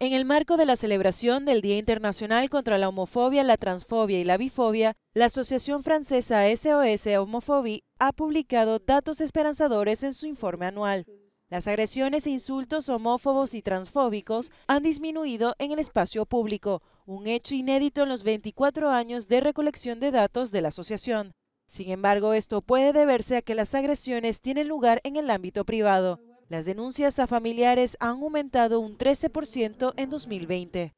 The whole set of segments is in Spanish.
En el marco de la celebración del Día Internacional contra la Homofobia, la Transfobia y la Bifobia, la Asociación Francesa SOS Homophobie ha publicado datos esperanzadores en su informe anual. Las agresiones e insultos homófobos y transfóbicos han disminuido en el espacio público, un hecho inédito en los 24 años de recolección de datos de la asociación. Sin embargo, esto puede deberse a que las agresiones tienen lugar en el ámbito privado. Las denuncias a familiares han aumentado un 13% en 2020.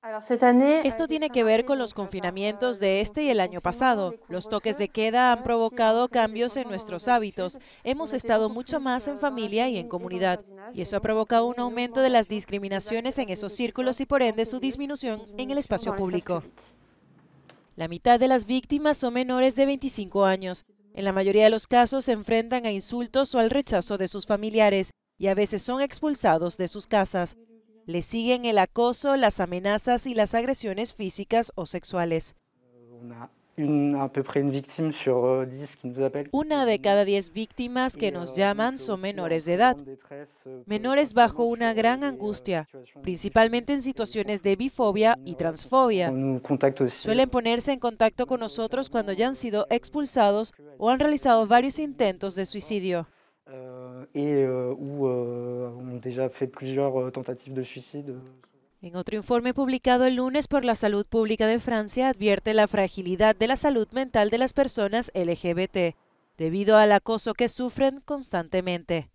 Esto tiene que ver con los confinamientos de este y el año pasado. Los toques de queda han provocado cambios en nuestros hábitos. Hemos estado mucho más en familia y en comunidad. Y eso ha provocado un aumento de las discriminaciones en esos círculos y por ende su disminución en el espacio público. La mitad de las víctimas son menores de 25 años. En la mayoría de los casos se enfrentan a insultos o al rechazo de sus familiares y a veces son expulsados de sus casas. Les siguen el acoso, las amenazas y las agresiones físicas o sexuales. Una euh, de cada diez víctimas que nos euh, llaman son menores de edad, euh, menores bajo una gran angustia, principalmente en situaciones de bifobia y transfobia. Suelen ponerse en contacto con nosotros cuando ya han sido expulsados o han realizado varios intentos de suicidio. Euh, euh, plusieurs euh, de suicide. En otro informe publicado el lunes por la Salud Pública de Francia advierte la fragilidad de la salud mental de las personas LGBT debido al acoso que sufren constantemente.